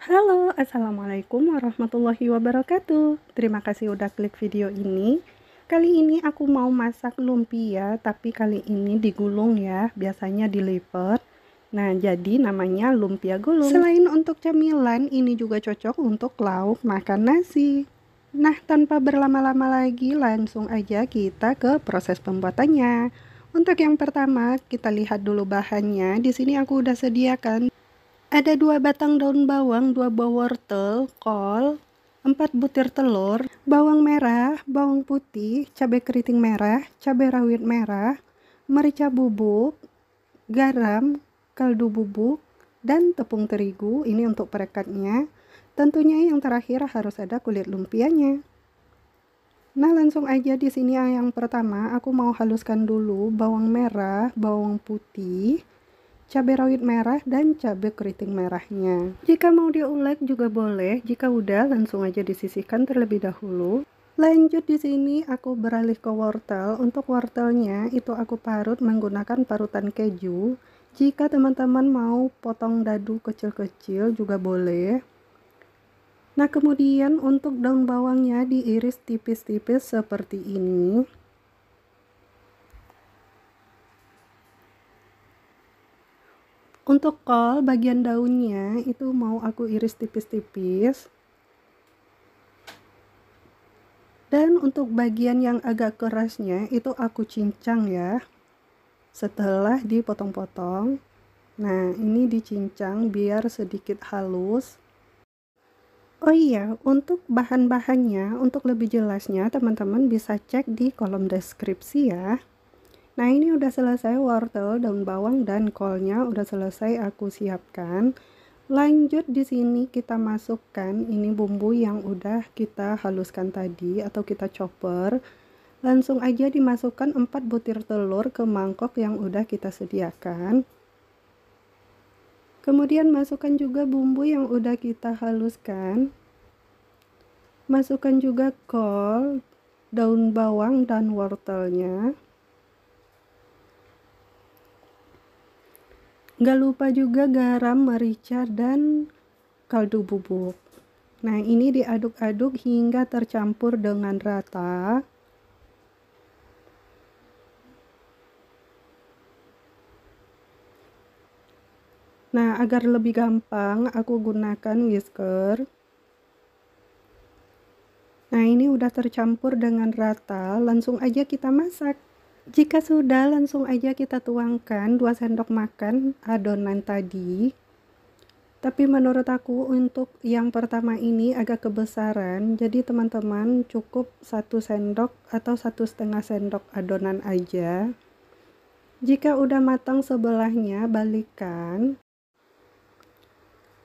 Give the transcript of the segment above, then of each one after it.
Halo, Assalamualaikum warahmatullahi wabarakatuh Terima kasih udah klik video ini Kali ini aku mau masak lumpia Tapi kali ini digulung ya Biasanya di liver Nah, jadi namanya lumpia gulung Selain untuk camilan, ini juga cocok untuk lauk makan nasi Nah, tanpa berlama-lama lagi Langsung aja kita ke proses pembuatannya untuk yang pertama, kita lihat dulu bahannya. Di sini aku udah sediakan ada dua batang daun bawang, dua buah wortel, kol, empat butir telur, bawang merah, bawang putih, cabai keriting merah, cabai rawit merah, merica bubuk, garam, kaldu bubuk, dan tepung terigu. Ini untuk perekatnya. Tentunya yang terakhir harus ada kulit lumpianya. Nah, langsung aja di sini yang pertama aku mau haluskan dulu bawang merah, bawang putih, cabai rawit merah dan cabai keriting merahnya. Jika mau diulek juga boleh, jika udah langsung aja disisihkan terlebih dahulu. Lanjut di sini aku beralih ke wortel. Untuk wortelnya itu aku parut menggunakan parutan keju. Jika teman-teman mau potong dadu kecil-kecil juga boleh. Nah, kemudian untuk daun bawangnya diiris tipis-tipis seperti ini. Untuk kol bagian daunnya itu mau aku iris tipis-tipis. Dan untuk bagian yang agak kerasnya itu aku cincang ya. Setelah dipotong-potong. Nah, ini dicincang biar sedikit halus. Oh iya, untuk bahan-bahannya, untuk lebih jelasnya teman-teman bisa cek di kolom deskripsi ya. Nah ini udah selesai wortel, daun bawang dan kolnya udah selesai aku siapkan. Lanjut di sini kita masukkan ini bumbu yang udah kita haluskan tadi atau kita chopper. Langsung aja dimasukkan 4 butir telur ke mangkok yang udah kita sediakan. Kemudian masukkan juga bumbu yang udah kita haluskan. Masukkan juga kol, daun bawang dan wortelnya. nggak lupa juga garam merica dan kaldu bubuk nah ini diaduk-aduk hingga tercampur dengan rata nah agar lebih gampang aku gunakan whisker Nah ini udah tercampur dengan rata, langsung aja kita masak jika sudah langsung aja kita tuangkan 2 sendok makan adonan tadi tapi menurut aku untuk yang pertama ini agak kebesaran jadi teman-teman cukup satu sendok atau satu setengah sendok adonan aja jika udah matang sebelahnya balikan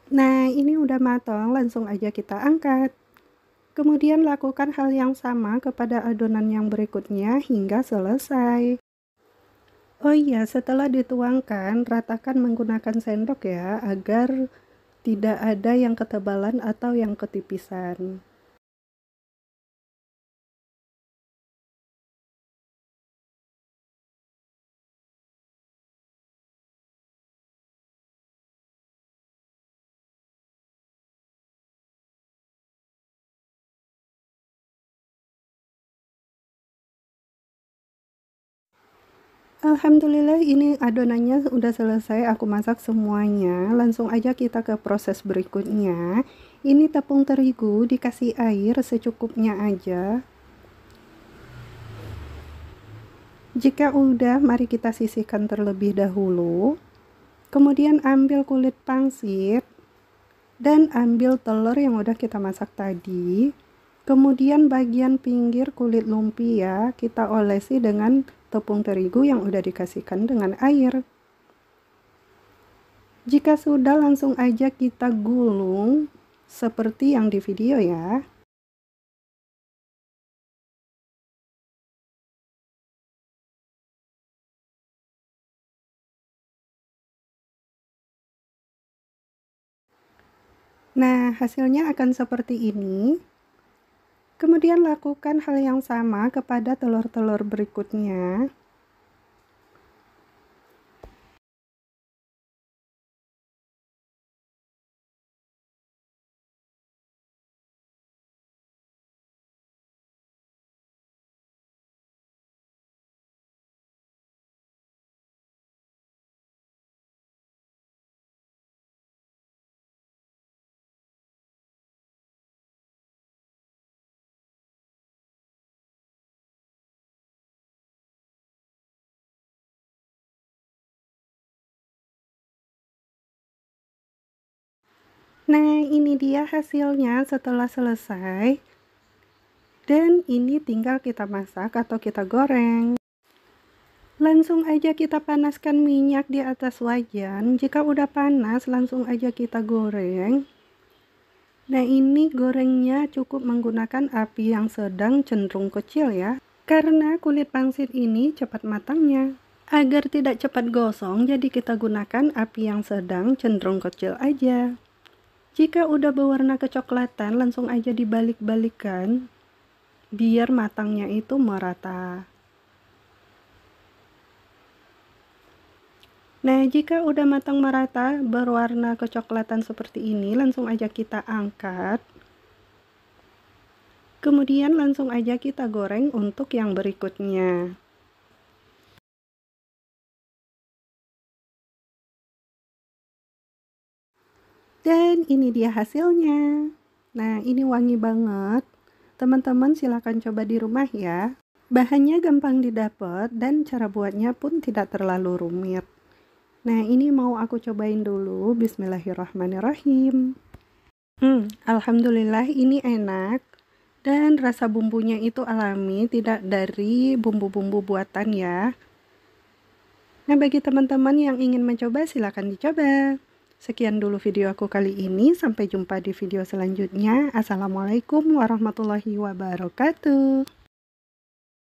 nah ini udah matang langsung aja kita angkat Kemudian lakukan hal yang sama kepada adonan yang berikutnya hingga selesai. Oh iya, setelah dituangkan, ratakan menggunakan sendok ya, agar tidak ada yang ketebalan atau yang ketipisan. Alhamdulillah ini adonannya udah selesai aku masak semuanya langsung aja kita ke proses berikutnya ini tepung terigu dikasih air secukupnya aja jika udah mari kita sisihkan terlebih dahulu kemudian ambil kulit pangsit dan ambil telur yang udah kita masak tadi kemudian bagian pinggir kulit lumpia kita olesi dengan tepung terigu yang udah dikasihkan dengan air. Jika sudah langsung aja kita gulung seperti yang di video ya. Nah, hasilnya akan seperti ini. Kemudian lakukan hal yang sama kepada telur-telur berikutnya. Nah, ini dia hasilnya setelah selesai. Dan ini tinggal kita masak atau kita goreng. Langsung aja kita panaskan minyak di atas wajan. Jika udah panas, langsung aja kita goreng. Nah, ini gorengnya cukup menggunakan api yang sedang cenderung kecil ya. Karena kulit pangsit ini cepat matangnya. Agar tidak cepat gosong, jadi kita gunakan api yang sedang cenderung kecil aja. Jika udah berwarna kecoklatan, langsung aja dibalik-balikan biar matangnya itu merata. Nah, jika udah matang merata, berwarna kecoklatan seperti ini, langsung aja kita angkat. Kemudian langsung aja kita goreng untuk yang berikutnya. Dan ini dia hasilnya. Nah, ini wangi banget. Teman-teman silahkan coba di rumah ya. Bahannya gampang didapat dan cara buatnya pun tidak terlalu rumit. Nah, ini mau aku cobain dulu. Bismillahirrahmanirrahim. Hmm, alhamdulillah ini enak. Dan rasa bumbunya itu alami, tidak dari bumbu-bumbu buatan ya. Nah, bagi teman-teman yang ingin mencoba, silahkan dicoba. Sekian dulu video aku kali ini. Sampai jumpa di video selanjutnya. Assalamualaikum warahmatullahi wabarakatuh.